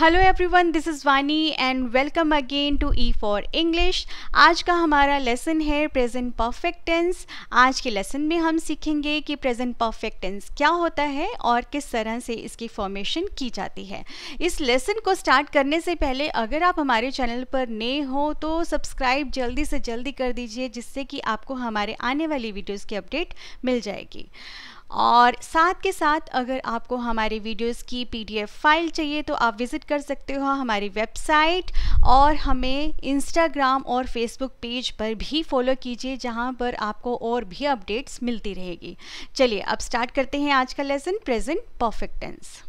Hello everyone this is Vani and welcome again to E for English आज का हमारा lesson है प्रेजेंट परफेक्ट टेंस आज के लेसन में हम सीखेंगे कि प्रेजेंट परफेक्ट टेंस क्या होता है और किस तरह से इसकी फॉर्मेशन की जाती है इस लेसन को स्टार्ट करने से पहले अगर आप हमारे चैनल पर नए हो तो सब्सक्राइब जल्दी से जल्दी कर दीजिए जिससे कि आपको हमारे आने वाली वीडियोज़ की अपडेट मिल जाएगी और साथ के साथ अगर आपको हमारे वीडियोस की पीडीएफ फाइल चाहिए तो आप विज़िट कर सकते हो हमारी वेबसाइट और हमें इंस्टाग्राम और फेसबुक पेज पर भी फॉलो कीजिए जहां पर आपको और भी अपडेट्स मिलती रहेगी चलिए अब स्टार्ट करते हैं आज का लेसन प्रेजेंट परफेक्ट टेंस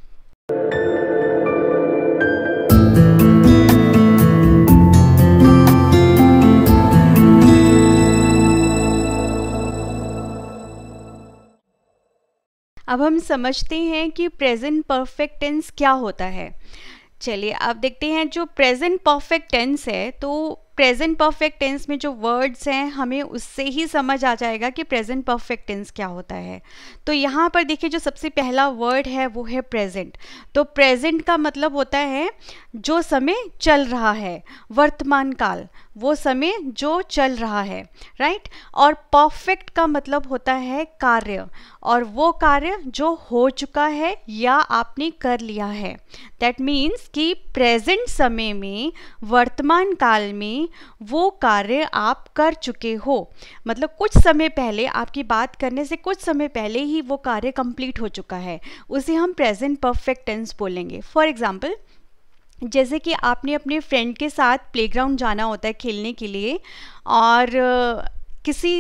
अब हम समझते हैं कि प्रेजेंट परफेक्ट टेंस क्या होता है चलिए आप देखते हैं जो प्रेजेंट परफेक्ट टेंस है तो प्रेजेंट परफेक्ट टेंस में जो वर्ड्स हैं हमें उससे ही समझ आ जाएगा कि प्रेजेंट परफेक्ट टेंस क्या होता है तो यहाँ पर देखिए जो सबसे पहला वर्ड है वो है प्रेजेंट तो प्रेजेंट का मतलब होता है जो समय चल रहा है वर्तमान काल वो समय जो चल रहा है राइट और परफेक्ट का मतलब होता है कार्य और वो कार्य जो हो चुका है या आपने कर लिया है दैट मीन्स कि प्रेजेंट समय में वर्तमान काल में वो कार्य आप कर चुके हो मतलब कुछ समय पहले आपकी बात करने से कुछ समय पहले ही वो कार्य कंप्लीट हो चुका है उसे हम प्रेजेंट परफेक्ट टेंस बोलेंगे फॉर एग्जाम्पल जैसे कि आपने अपने फ्रेंड के साथ प्लेग्राउंड जाना होता है खेलने के लिए और किसी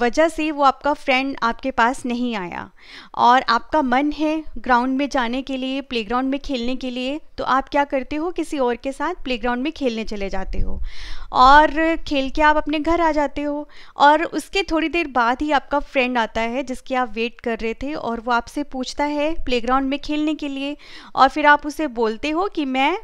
वजह से वो आपका फ्रेंड आपके पास नहीं आया और आपका मन है ग्राउंड में जाने के लिए प्लेग्राउंड में खेलने के लिए तो आप क्या करते हो किसी और के साथ प्लेग्राउंड में खेलने चले जाते हो और खेल के आप अपने घर आ जाते हो और उसके थोड़ी देर बाद ही आपका फ्रेंड आता है जिसके आप वेट कर रहे थे और वो आपसे पूछता है प्लेग्राउंड में खेलने के लिए और फिर आप उसे बोलते हो कि मैं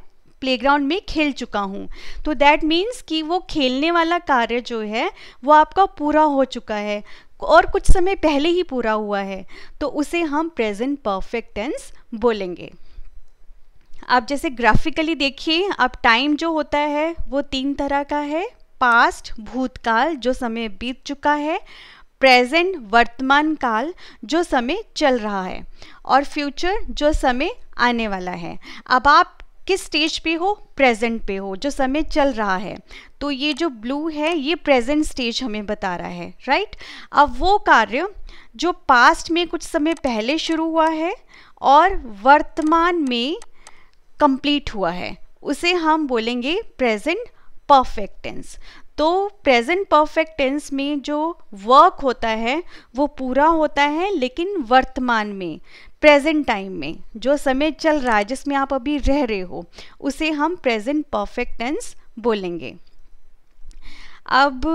प्लेग्राउंड में खेल चुका हूँ तो दैट मीन्स कि वो खेलने वाला कार्य जो है वो आपका पूरा हो चुका है और कुछ समय पहले ही पूरा हुआ है तो उसे हम प्रेजेंट परफेक्ट टेंस बोलेंगे आप जैसे ग्राफिकली देखिए आप टाइम जो होता है वो तीन तरह का है पास्ट भूतकाल जो समय बीत चुका है प्रेजेंट वर्तमान काल जो समय चल रहा है और फ्यूचर जो समय आने वाला है अब आप किस स्टेज पे हो प्रेजेंट पे हो जो समय चल रहा है तो ये जो ब्लू है ये प्रेजेंट स्टेज हमें बता रहा है राइट अब वो कार्य जो पास्ट में कुछ समय पहले शुरू हुआ है और वर्तमान में कंप्लीट हुआ है उसे हम बोलेंगे प्रेजेंट परफेक्ट टेंस तो प्रेजेंट परफेक्ट टेंस में जो वर्क होता है वो पूरा होता है लेकिन वर्तमान में प्रेजेंट टाइम में जो समय चल रहा है जिसमें आप अभी रह रहे हो उसे हम प्रेजेंट परफेक्ट टेंस बोलेंगे अब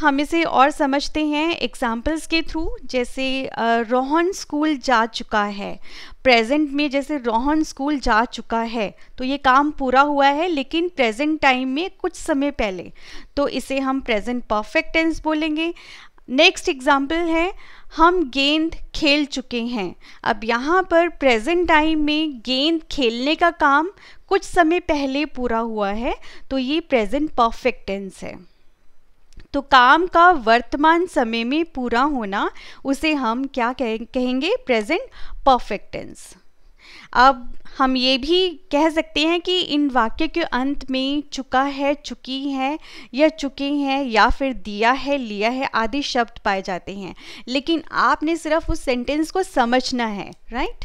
हम इसे और समझते हैं एग्जाम्पल्स के थ्रू जैसे रोहन स्कूल जा चुका है प्रेजेंट में जैसे रोहन स्कूल जा चुका है तो ये काम पूरा हुआ है लेकिन प्रेजेंट टाइम में कुछ समय पहले तो इसे हम प्रेजेंट परफेक्ट टेंस बोलेंगे नेक्स्ट एग्जाम्पल है हम गेंद खेल चुके हैं अब यहाँ पर प्रेजेंट टाइम में गेंद खेलने का काम कुछ समय पहले पूरा हुआ है तो ये प्रेजेंट परफेक्ट टेंस है तो काम का वर्तमान समय में पूरा होना उसे हम क्या कहेंगे प्रेजेंट परफेक्ट टेंस अब हम ये भी कह सकते हैं कि इन वाक्य के अंत में चुका है चुकी है या चुके हैं या फिर दिया है लिया है आदि शब्द पाए जाते हैं लेकिन आपने सिर्फ उस सेंटेंस को समझना है राइट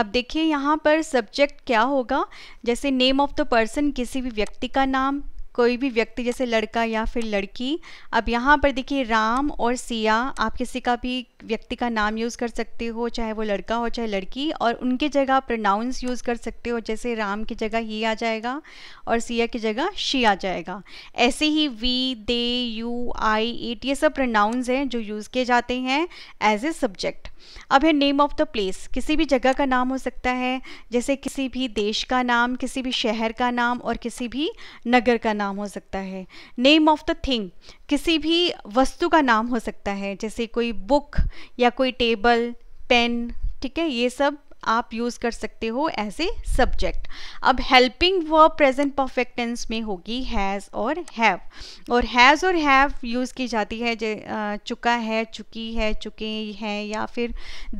अब देखिए यहाँ पर सब्जेक्ट क्या होगा जैसे नेम ऑफ द पर्सन किसी भी व्यक्ति का नाम कोई भी व्यक्ति जैसे लड़का या फिर लड़की अब यहाँ पर देखिए राम और सिया आप किसी का भी व्यक्ति का नाम यूज़ कर सकते हो चाहे वो लड़का हो चाहे लड़की और उनके जगह प्रनाउंस यूज़ कर सकते हो जैसे राम की जगह ही आ जाएगा और सिया की जगह शी आ जाएगा ऐसे ही we they you I it ये सब प्रनाउंस हैं जो यूज़ किए जाते हैं एज ए सब्जेक्ट अब है नेम ऑफ द प्लेस किसी भी जगह का नाम हो सकता है जैसे किसी भी देश का नाम किसी भी शहर का नाम और किसी भी नगर का नाम हो सकता है नेम ऑफ द थिंग किसी भी वस्तु का नाम हो सकता है जैसे कोई बुक या कोई टेबल पेन ठीक है ये सब आप यूज़ कर सकते हो एज ए सब्जेक्ट अब helping verb present perfect tense में होगी हैज़ और हैव और हैज़ और हैव यूज़ की जाती है चुका है चुकी है चुके हैं या फिर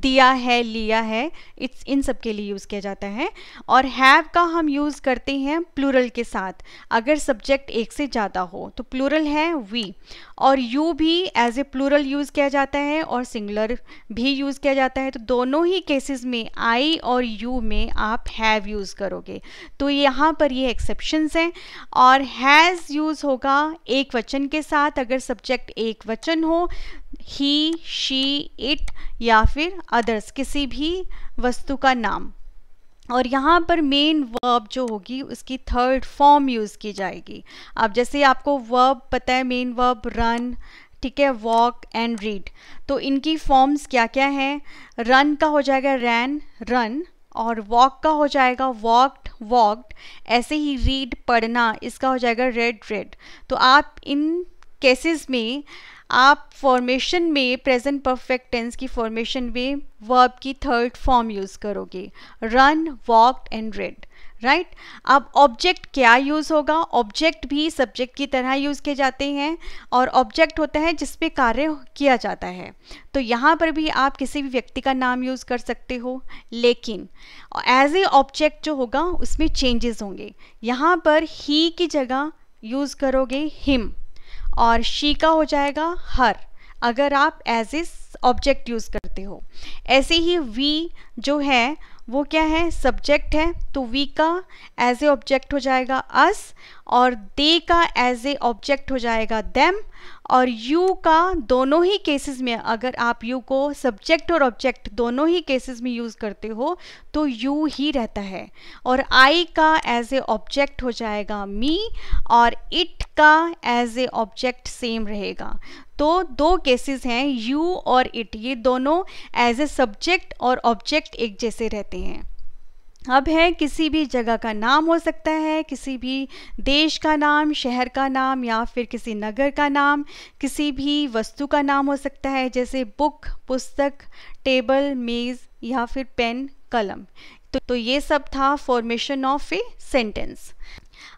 दिया है लिया है इट्स इन सब के लिए यूज़ किया जाता है और हैव का हम यूज़ करते हैं प्लूरल के साथ अगर सब्जेक्ट एक से ज़्यादा हो तो प्लूरल है वी और यू भी एज ए प्लूरल यूज़ किया जाता है और सिंगुलर भी यूज़ किया जाता है तो दोनों ही केसेस में आई और यू में आप हैव यूज़ करोगे तो यहाँ पर ये एक्सेप्शंस हैं और हैज़ यूज़ होगा एक वचन के साथ अगर सब्जेक्ट एक वचन हो ही शी इट या फिर अदर्स किसी भी वस्तु का नाम और यहाँ पर मेन वर्ब जो होगी उसकी थर्ड फॉर्म यूज़ की जाएगी अब जैसे आपको वर्ब पता है मेन वर्ब रन ठीक है वॉक एंड रीड तो इनकी फॉर्म्स क्या क्या हैं रन का हो जाएगा रैन रन और वॉक का हो जाएगा वॉकड वॉकड ऐसे ही रीड पढ़ना इसका हो जाएगा रेड रेड तो आप इन केसेस में आप फॉर्मेशन में प्रेजेंट परफेक्ट टेंस की फॉर्मेशन में वर्ब की थर्ड फॉर्म यूज़ करोगे run walked and read right अब ऑब्जेक्ट क्या यूज़ होगा ऑब्जेक्ट भी सब्जेक्ट की तरह यूज़ किए जाते हैं और ऑब्जेक्ट होता है जिस पे कार्य किया जाता है तो यहाँ पर भी आप किसी भी व्यक्ति का नाम यूज़ कर सकते हो लेकिन एज ए ऑब्जेक्ट जो होगा उसमें चेंजेस होंगे यहाँ पर ही की जगह यूज़ करोगे हिम और शी का हो जाएगा हर अगर आप एज इज ऑब्जेक्ट यूज़ करते हो ऐसे ही वी जो है वो क्या है सब्जेक्ट है तो वी का एज ए ऑब्जेक्ट हो जाएगा अस और दे का एज ए ऑब्जेक्ट हो जाएगा देम और यू का दोनों ही केसेस में अगर आप यू को सब्जेक्ट और ऑब्जेक्ट दोनों ही केसेस में यूज़ करते हो तो यू ही रहता है और आई का एज ए ऑब्जेक्ट हो जाएगा मी और इट का एज ए ऑब्जेक्ट सेम रहेगा तो दो केसेस हैं यू और इट ये दोनों एज ए सब्जेक्ट और ऑब्जेक्ट एक जैसे रहते हैं अब है किसी भी जगह का नाम हो सकता है किसी भी देश का नाम शहर का नाम या फिर किसी नगर का नाम किसी भी वस्तु का नाम हो सकता है जैसे बुक पुस्तक टेबल मेज़ या फिर पेन कलम तो, तो ये सब था फॉर्मेशन ऑफ ए सेंटेंस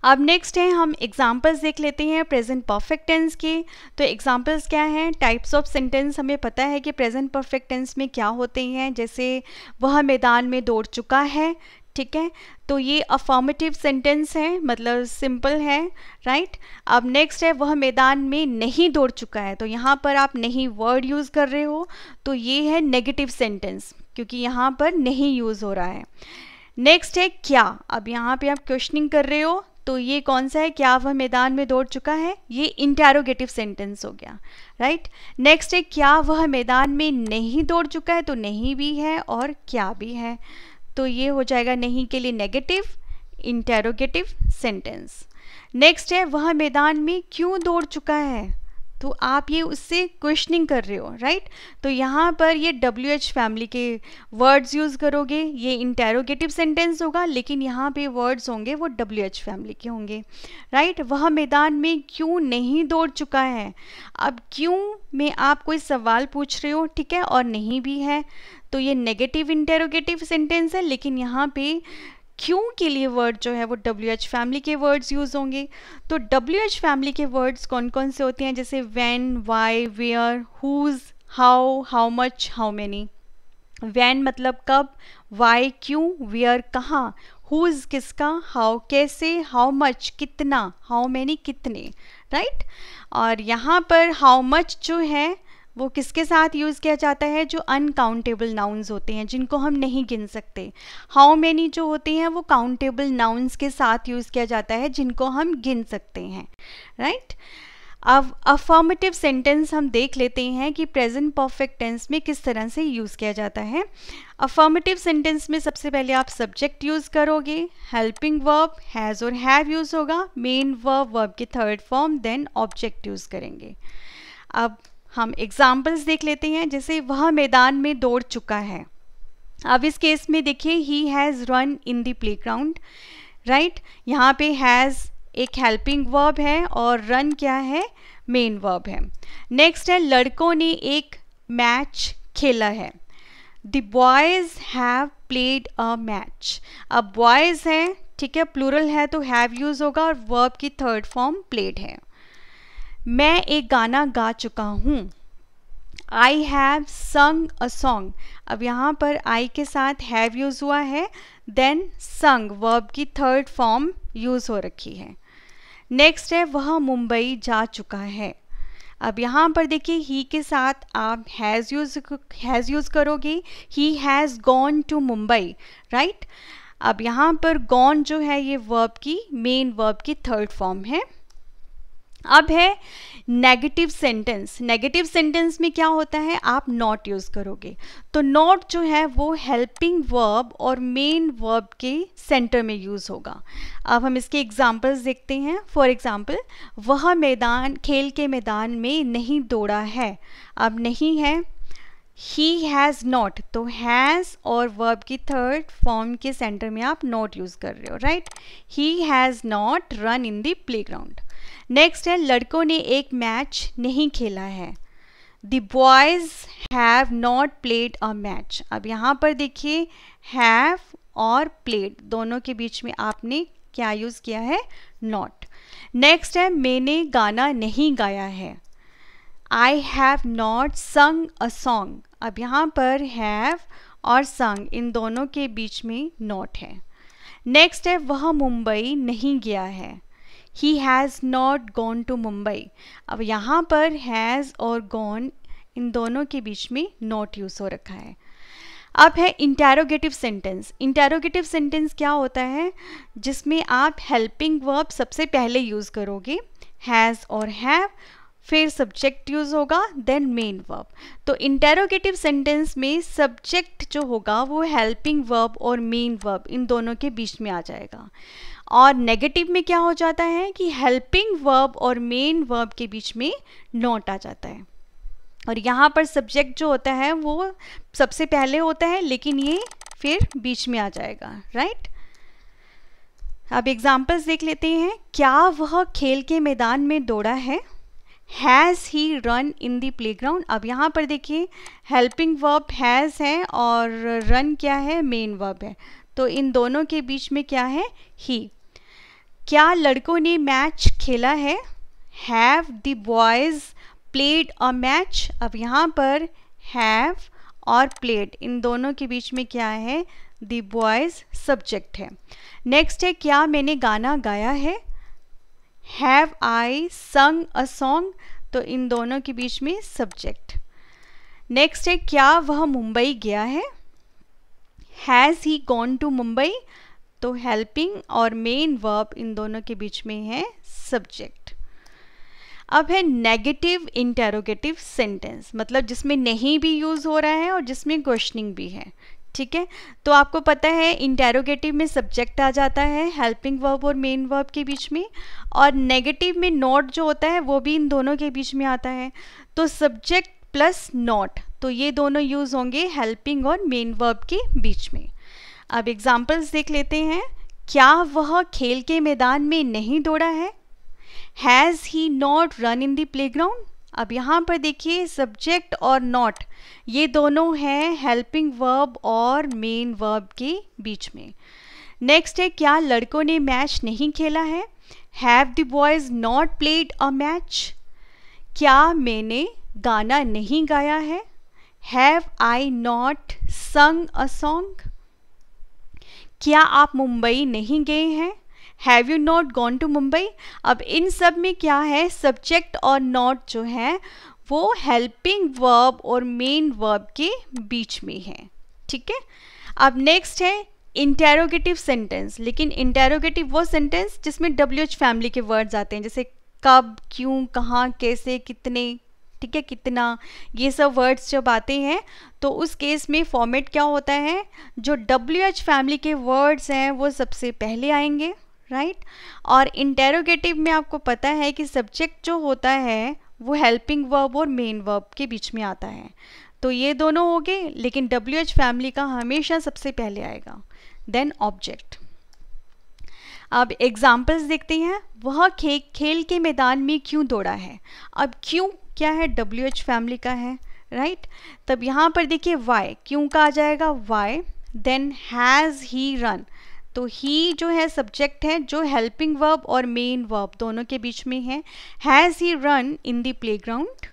अब नेक्स्ट है हम एग्जाम्पल्स देख लेते हैं प्रेजेंट परफेक्ट टेंस के तो एग्जाम्पल्स क्या हैं टाइप्स ऑफ सेंटेंस हमें पता है कि प्रेजेंट परफेक्ट टेंस में क्या होते हैं जैसे वह मैदान में दौड़ चुका है ठीक है तो ये अफॉर्मेटिव मतलब सेंटेंस है मतलब सिंपल है राइट अब नेक्स्ट है वह मैदान में नहीं दौड़ चुका है तो यहाँ पर आप नहीं वर्ड यूज़ कर रहे हो तो ये है नेगेटिव सेंटेंस क्योंकि यहाँ पर नहीं यूज़ हो रहा है नेक्स्ट है क्या अब यहाँ पे आप क्वेश्चनिंग कर रहे हो तो ये कौन सा है क्या वह मैदान में दौड़ चुका है ये इंटेरोगेटिव सेंटेंस हो गया राइट नेक्स्ट है क्या वह मैदान में नहीं दौड़ चुका है तो नहीं भी है और क्या भी है तो ये हो जाएगा नहीं के लिए नेगेटिव इंटेरोगेटिव सेंटेंस नेक्स्ट है वह मैदान में क्यों दौड़ चुका है तो आप ये उससे क्वेश्चनिंग कर रहे हो राइट तो यहाँ पर ये डब्ल्यू एच फैमिली के वर्ड्स यूज़ करोगे ये इंटेरोगेटिव सेंटेंस होगा लेकिन यहाँ पे वर्ड्स होंगे वो डब्ल्यू एच फैमिली के होंगे राइट वह मैदान में क्यों नहीं दौड़ चुका है अब क्यों में आप कोई सवाल पूछ रहे हो ठीक है और नहीं भी है तो ये नेगेटिव इंटेरोगेटिव सेंटेंस है लेकिन यहाँ पे क्यों के लिए वर्ड जो है वो डब्ल्यू एच फैमिली के वर्ड्स यूज़ होंगे तो डब्ल्यू एच फैमिली के वर्ड्स कौन कौन से होते हैं जैसे when why where whose how how much how many when मतलब कब वाई क्यों वेयर कहाँ हुज किसका हाउ कैसे हाउ मच कितना हाउ मैनी कितने राइट right? और यहाँ पर हाउ मच जो है वो किसके साथ यूज़ किया जाता है जो अनकाउंटेबल नाउन्स होते हैं जिनको हम नहीं गिन सकते हाउ मैनी जो होते हैं वो काउंटेबल नाउन्स के साथ यूज़ किया जाता है जिनको हम गिन सकते हैं राइट right? अब अफॉर्मेटिव सेंटेंस हम देख लेते हैं कि प्रेजेंट परफेक्ट टेंस में किस तरह से यूज़ किया जाता है अफॉर्मेटिव सेंटेंस में सबसे पहले आप सब्जेक्ट यूज़ करोगे हेल्पिंग वर्ब हैज़ और हैव यूज़ होगा मेन वर्ब वर्ब के third form then object use करेंगे अब हम एग्जाम्पल्स देख लेते हैं जैसे वह मैदान में दौड़ चुका है अब इस केस में देखिए he has run in the ground right यहाँ पे हैज़ एक हेल्पिंग वर्ब है और रन क्या है मेन वर्ब है नेक्स्ट है लड़कों ने एक मैच खेला है the boys have played a match अब बॉयज़ हैं ठीक है प्लूरल है तो हैव यूज़ होगा और वर्ब की थर्ड फॉर्म प्लेड है मैं एक गाना गा चुका हूँ आई हैव संग अ सॉन्ग अब यहाँ पर आई के साथ हैव यूज़ हुआ है देन संग वर्ब की थर्ड फॉर्म यूज़ हो रखी है नेक्स्ट है वह मुंबई जा चुका है अब यहाँ पर देखिए ही के साथ आप हैज़ यूज़ हैज़ यूज़ करोगे he has gone to Mumbai right अब यहाँ पर गॉन जो है ये वर्ब की मेन वर्ब की थर्ड फॉर्म है अब है नेगेटिव सेंटेंस नेगेटिव सेंटेंस में क्या होता है आप नॉट यूज़ करोगे तो नॉट जो है वो हेल्पिंग वर्ब और मेन वर्ब के सेंटर में यूज़ होगा अब हम इसके एग्जांपल्स देखते हैं फॉर एग्जांपल वह मैदान खेल के मैदान में नहीं दौड़ा है अब नहीं है ही हैज़ नॉट तो हैज़ और वर्ब की थर्ड फॉर्म के सेंटर में आप नॉट यूज़ कर रहे हो right he has not run in the play ground next है लड़कों ने एक मैच नहीं खेला है the boys have not played a match अब यहाँ पर देखिए हैव और प्लेड दोनों के बीच में आपने क्या यूज़ किया है नॉट नेक्स्ट है मैंने गाना नहीं गाया है I have not sung a song अब यहाँ पर हैव और संग इन दोनों के बीच में नॉट है नेक्स्ट है वह मुंबई नहीं गया है he has not gone to Mumbai अब यहाँ पर हैज़ और गॉन इन दोनों के बीच में नॉट यूज़ हो रखा है अब है इंटेरोगेटिव सेंटेंस इंटेरोगेटिव सेंटेंस क्या होता है जिसमें आप हेल्पिंग वर्ब सबसे पहले यूज़ करोगे हैज़ और हैव फिर सब्जेक्ट यूज़ होगा देन मेन वर्ब तो इंटेरोगेटिव सेंटेंस में सब्जेक्ट जो होगा वो हेल्पिंग वर्ब और मेन वर्ब इन दोनों के बीच में आ जाएगा और नेगेटिव में क्या हो जाता है कि हेल्पिंग वर्ब और मेन वर्ब के बीच में नॉट आ जाता है और यहाँ पर सब्जेक्ट जो होता है वो सबसे पहले होता है लेकिन ये फिर बीच में आ जाएगा राइट अब एग्जाम्पल्स देख लेते हैं क्या वह खेल के मैदान में दौड़ा है has he run in the play ground अब यहाँ पर देखिए हेल्पिंग वर्ब हैज़ है और रन क्या है मेन वर्ब है तो इन दोनों के बीच में क्या है ही क्या लड़कों ने मैच खेला है have the boys played a match अब यहाँ पर हैव और प्लेड इन दोनों के बीच में क्या है द बॉयज़ सब्जेक्ट है नेक्स्ट है क्या मैंने गाना गाया है हैव आई संग अ सॉन्ग तो इन दोनों के बीच में सब्जेक्ट नेक्स्ट है क्या वह मुंबई गया है has he gone to Mumbai तो हेल्पिंग और मेन वर्ब इन दोनों के बीच में है सब्जेक्ट अब है नेगेटिव इंटेरोगेटिव सेंटेंस मतलब जिसमें नहीं भी यूज़ हो रहा है और जिसमें क्वेश्चनिंग भी है ठीक है तो आपको पता है इंटेरोगेटिव में सब्जेक्ट आ जाता है हेल्पिंग वर्ब और मेन वर्ब के बीच में और नेगेटिव में नॉट जो होता है वो भी इन दोनों के बीच में आता है तो सब्जेक्ट प्लस नॉट तो ये दोनों यूज़ होंगे हेल्पिंग और मेन वर्ब के बीच में अब एग्जाम्पल्स देख लेते हैं क्या वह खेल के मैदान में नहीं दौड़ा है has he not run in the play ground अब यहाँ पर देखिए सब्जेक्ट और नॉट ये दोनों हैं हेल्पिंग वर्ब और मेन वर्ब के बीच में नेक्स्ट है क्या लड़कों ने मैच नहीं खेला है have the boys not played a match क्या मैंने गाना नहीं गाया है have I not sung a song क्या आप मुंबई नहीं गए हैं have you not gone to Mumbai अब इन सब में क्या है सब्जेक्ट और नॉट जो है वो हेल्पिंग वर्ब और मेन वर्ब के बीच में है ठीक है अब नेक्स्ट है इंटेरोगेटिव सेंटेंस लेकिन इंटेरोगेटिव वो सेंटेंस जिसमें डब्ल्यू एच फैमिली के वर्ड्स आते हैं जैसे कब क्यों कहाँ कैसे कितने ठीक है कितना ये सब वर्ड्स जब आते हैं तो उस केस में फॉर्मेट क्या होता है जो डब्ल्यू एच फैमिली के वर्ड्स हैं वो सबसे पहले आएंगे राइट और इंटेरोगेटिव में आपको पता है कि सब्जेक्ट जो होता है वो हेल्पिंग वर्ब और मेन वर्ब के बीच में आता है तो ये दोनों हो गए लेकिन डब्ल्यू एच फैमिली का हमेशा सबसे पहले आएगा देन ऑब्जेक्ट अब एग्जाम्पल्स देखते हैं वह खे खेल के मैदान में क्यों दौड़ा है अब क्यों क्या है डब्ल्यू एच फैमिली का है राइट right? तब यहाँ पर देखिए वाई क्यों का आ जाएगा why then has he run तो ही जो है सब्जेक्ट है जो हेल्पिंग वर्ब और मेन वर्ब दोनों के बीच में है has he run in the ground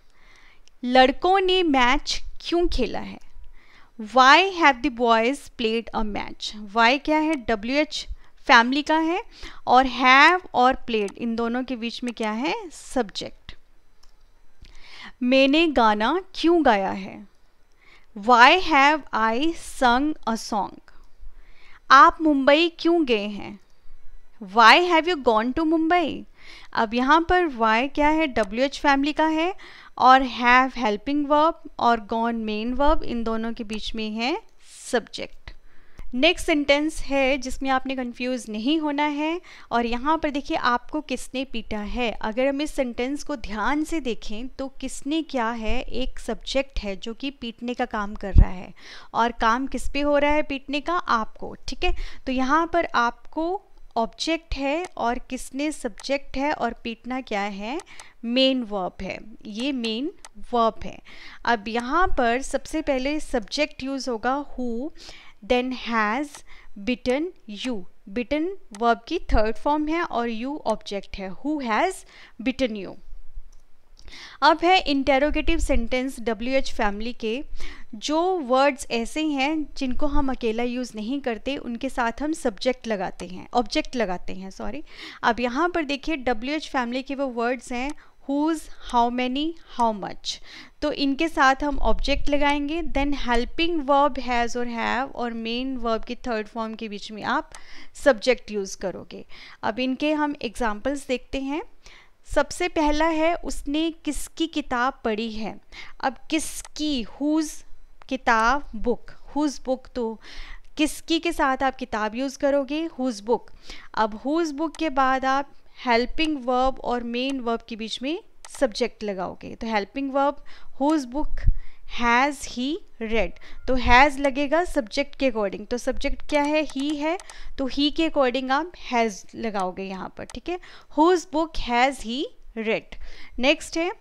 लड़कों ने मैच क्यों खेला है why have the boys played a match why क्या है डब्ल्यू एच फैमिली का है और हैव और प्लेड इन दोनों के बीच में क्या है सब्जेक्ट मैंने गाना क्यों गाया है वाई हैव आई संग अ सॉन्ग आप मुंबई क्यों गए हैं why have you gone to Mumbai अब यहाँ पर वाई क्या है डब्ल्यू एच फैमिली का है और हैव हेल्पिंग वर्ब और गॉन मेन वर्ब इन दोनों के बीच में है सब्जेक्ट नेक्स्ट सेंटेंस है जिसमें आपने कंफ्यूज नहीं होना है और यहाँ पर देखिए आपको किसने पीटा है अगर हम इस सेंटेंस को ध्यान से देखें तो किसने क्या है एक सब्जेक्ट है जो कि पीटने का काम कर रहा है और काम किस पे हो रहा है पीटने का आपको ठीक है तो यहाँ पर आपको ऑब्जेक्ट है और किसने सब्जेक्ट है और पीटना क्या है मेन वर्ब है ये मेन वर्ब है अब यहाँ पर सबसे पहले सब्जेक्ट यूज़ होगा who then has bitten you bitten verb की थर्ड फॉर्म है और यू ऑब्जेक्ट है हु हैज़ बिटन यू अब है interrogative sentence W H family के जो वर्ड्स ऐसे हैं जिनको हम अकेला यूज़ नहीं करते उनके साथ हम सब्जेक्ट लगाते हैं ऑब्जेक्ट लगाते हैं सॉरी अब यहाँ पर देखिए डब्ल्यू एच फैमिली के वो वर्ड्स हैं whose how many how much तो इनके साथ हम ऑब्जेक्ट लगाएंगे देन हेल्पिंग वर्ब हैज़ और हैव और मेन वर्ब की थर्ड फॉर्म के बीच में आप सब्जेक्ट यूज़ करोगे अब इनके हम एग्जाम्पल्स देखते हैं सबसे पहला है उसने किसकी किताब पढ़ी है अब किसकी हुज किताब बुक हुज बुक तो किसकी के साथ आप किताब यूज़ करोगे हुज बुक अब हुज बुक के बाद आप हेल्पिंग वर्ब और मेन वर्ब के बीच में सब्जेक्ट लगाओगे तो helping verb whose book has he read तो हैज़ लगेगा सब्जेक्ट के अकॉर्डिंग तो सब्जेक्ट क्या है ही है तो ही के अकॉर्डिंग आप हैज़ लगाओगे यहाँ पर ठीक है whose book has he read next है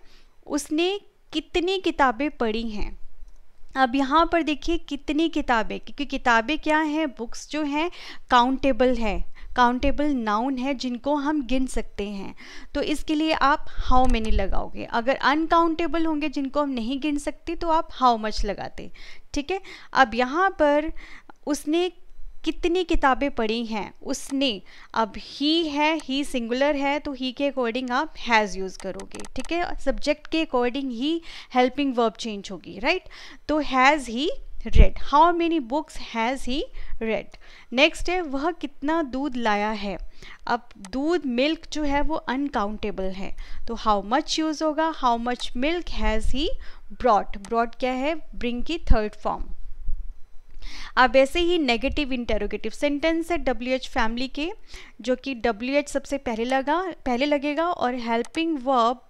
उसने कितनी किताबें पढ़ी हैं अब यहाँ पर देखिए कितनी किताबें क्योंकि किताबें क्या हैं बुक्स जो हैं काउंटेबल है काउंटेबल नाउन है जिनको हम गिन सकते हैं तो इसके लिए आप हाउ मैनी लगाओगे अगर अनकाउंटेबल होंगे जिनको हम नहीं गिन सकते तो आप हाउ मच लगाते ठीक है अब यहाँ पर उसने कितनी किताबें पढ़ी हैं उसने अब ही है ही सिंगुलर है तो ही के अकॉर्डिंग आप हैज़ यूज़ करोगे ठीक है सब्जेक्ट के अकॉर्डिंग ही हेल्पिंग वर्ब चेंज होगी राइट तो has he read how many books has he read next है वह कितना दूध लाया है अब दूध मिल्क जो है वो अनकाउंटेबल है तो हाउ मच यूज़ होगा how much milk has he brought brought क्या है ब्रिंग की थर्ड फॉर्म अब ऐसे ही नेगेटिव इंटेरोगेटिव सेंटेंस है डब्ल्यू एच फैमिली के जो कि डब्ल्यू एच सबसे पहले लगा पहले लगेगा और हेल्पिंग वर्ब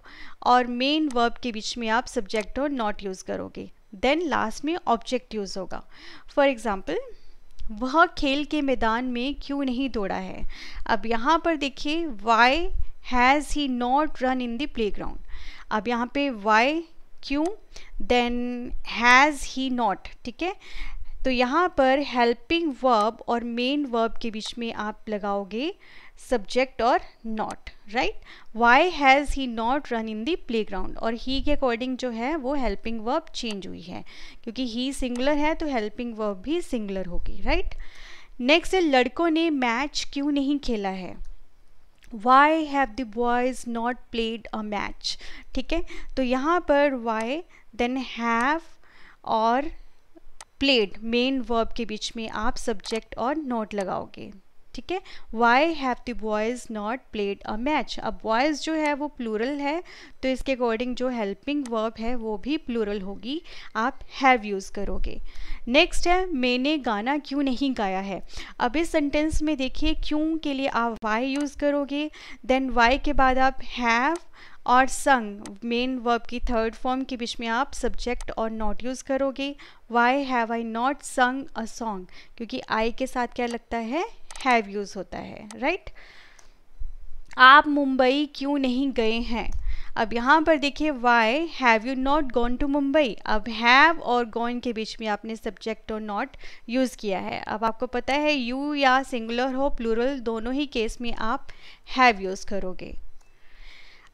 और मेन वर्ब के बीच में आप सब्जेक्ट और नॉट यूज़ करोगे देन लास्ट में ऑब्जेक्ट यूज़ होगा फॉर एग्ज़ाम्पल वह खेल के मैदान में क्यों नहीं दौड़ा है अब यहाँ पर देखिए why has he not run in the play ground अब यहाँ पे वाई क्यों देन हैज़ ही नॉट ठीक है तो यहाँ पर हेल्पिंग वर्ब और मेन वर्ब के बीच में आप लगाओगे सब्जेक्ट और not right why has he not run in the play playground और ही के अकॉर्डिंग जो है वो हेल्पिंग वर्ब चेंज हुई है क्योंकि ही सिंगुलर है तो हेल्पिंग वर्ब भी सिंगुलर होगी राइट नेक्स्ट है लड़कों ने मैच क्यों नहीं खेला है why have the boys not played a match ठीक है तो यहाँ पर वाई देन हैव और प्लेड मेन वर्ब के बीच में आप सब्जेक्ट और नॉट लगाओगे ठीक है why have the boys not played a match अब बॉयज़ जो है वो प्लूरल है तो इसके अकॉर्डिंग जो हेल्पिंग वर्ब है वो भी प्लूरल होगी आप हैव यूज़ करोगे नेक्स्ट है मैंने गाना क्यों नहीं गाया है अब इस सेंटेंस में देखिए क्यों के लिए आप वाई यूज़ करोगे देन वाई के बाद आप हैव और संग मेन वर्ब की थर्ड फॉर्म के बीच में आप सब्जेक्ट और नॉट यूज़ करोगे why have I not sung a song क्योंकि आई के साथ क्या लगता है हैव यूज़ होता है राइट आप मुंबई क्यों नहीं गए हैं अब यहाँ पर देखिए why have you not gone to Mumbai अब हैव और गॉन के बीच में आपने सब्जेक्ट और नॉट यूज़ किया है अब आपको पता है यू या सिंगुलर हो प्लूरल दोनों ही केस में आप हैव यूज़ करोगे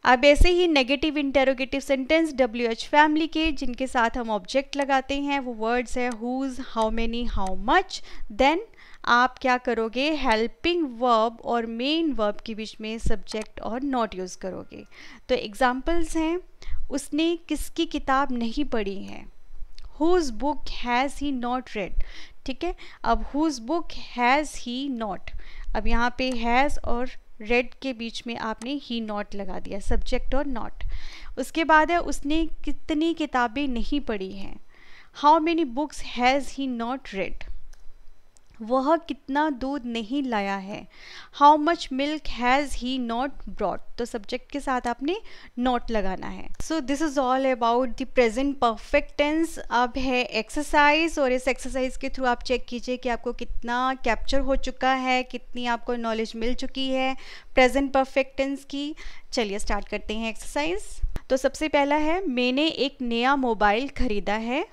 अब ऐसे ही negative interrogative sentence W H family के जिनके साथ हम ऑब्जेक्ट लगाते हैं वो वर्ड्स है whose how many how much then आप क्या करोगे हेल्पिंग वर्ब और मेन वर्ब के बीच में सब्जेक्ट और नॉट यूज़ करोगे तो एग्जाम्पल्स हैं उसने किसकी किताब नहीं पढ़ी है whose book has he not read ठीक है अब whose book has he not अब यहाँ पे हैज़ और रेड के बीच में आपने ही नॉट लगा दिया सब्जेक्ट और नॉट उसके बाद है उसने कितनी किताबें नहीं पढ़ी हैं how many books has he not read वह कितना दूध नहीं लाया है how much milk has he not brought तो सब्जेक्ट के साथ आपने नॉट लगाना है so this is all about the present perfect tense अब है एक्सरसाइज और इस एक्सरसाइज के थ्रू आप चेक कीजिए कि आपको कितना कैप्चर हो चुका है कितनी आपको नॉलेज मिल चुकी है प्रेजेंट परफेक्ट टेंस की चलिए स्टार्ट करते हैं एक्सरसाइज तो सबसे पहला है मैंने एक नया मोबाइल ख़रीदा है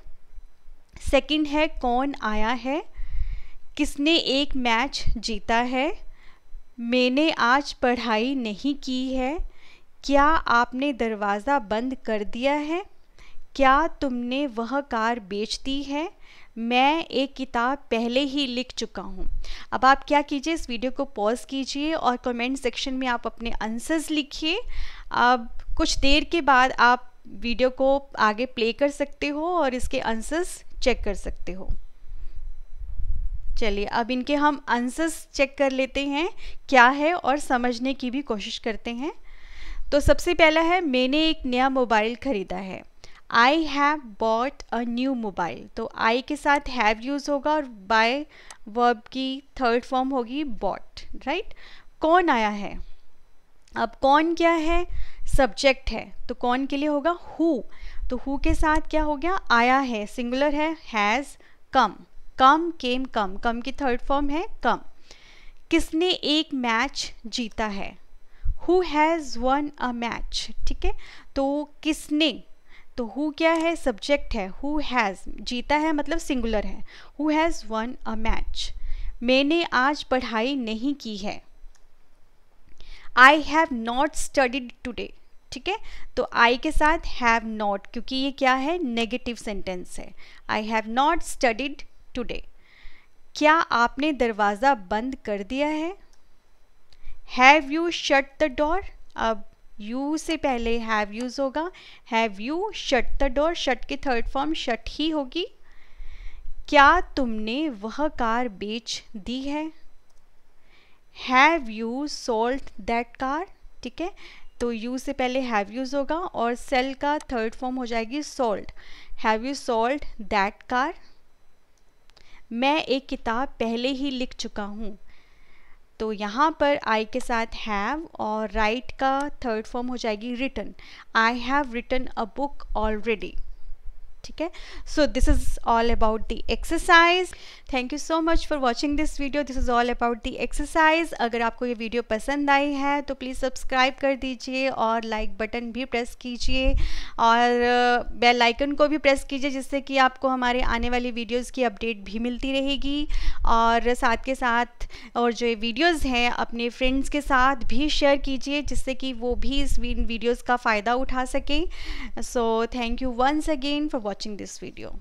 सेकंड है कौन आया है किसने एक मैच जीता है मैंने आज पढ़ाई नहीं की है क्या आपने दरवाज़ा बंद कर दिया है क्या तुमने वह कार बेच दी है मैं एक किताब पहले ही लिख चुका हूँ अब आप क्या कीजिए इस वीडियो को पॉज कीजिए और कमेंट सेक्शन में आप अपने आंसर्स लिखिए अब कुछ देर के बाद आप वीडियो को आगे प्ले कर सकते हो और इसके आंसर्स चेक कर सकते हो चलिए अब इनके हम आंसर्स चेक कर लेते हैं क्या है और समझने की भी कोशिश करते हैं तो सबसे पहला है मैंने एक नया मोबाइल ख़रीदा है I have bought a new mobile तो आई के साथ हैव यूज़ होगा और बाय वर्ब की थर्ड फॉर्म होगी बॉट राइट कौन आया है अब कौन क्या है सब्जेक्ट है तो कौन के लिए होगा हु तो हु के साथ क्या हो गया आया है सिंगुलर है हैज़ कम कम केम कम कम की थर्ड फॉर्म है कम किसने एक मैच जीता है who has won a match ठीक है तो किसने तो हु क्या है सब्जेक्ट है हु हैज़ जीता है मतलब सिंगुलर है who has won a match मैंने आज पढ़ाई नहीं की है I have not studied today ठीक है तो आई के साथ हैव नॉट क्योंकि ये क्या है नेगेटिव सेंटेंस है I have not studied today क्या आपने दरवाज़ा बंद कर दिया है have you shut the door अब यू से पहले हैव यूज़ होगा have you shut the door shut की थर्ड फॉर्म शट ही होगी क्या तुमने वह कार बेच दी है have you sold that car ठीक है तो यू से पहले हैव यूज़ होगा और सेल का थर्ड फॉर्म हो जाएगी sold have you sold that car मैं एक किताब पहले ही लिख चुका हूँ तो यहाँ पर आई के साथ हैव और राइट का थर्ड फॉर्म हो जाएगी written I have written a book already ठीक है so this is all about the exercise thank you so much for watching this video this is all about the exercise अगर आपको ये video पसंद आई है तो प्लीज़ सब्सक्राइब कर दीजिए और लाइक बटन भी प्रेस कीजिए और बेल आइकन को भी प्रेस कीजिए जिससे कि आपको हमारे आने वाली वीडियोज़ की अपडेट भी मिलती रहेगी और साथ के साथ और जो ये वीडियोज़ हैं अपने फ्रेंड्स के साथ भी शेयर कीजिए जिससे कि वो भी इस वीडियोज़ का फ़ायदा उठा सकें so thank you once again for watching this video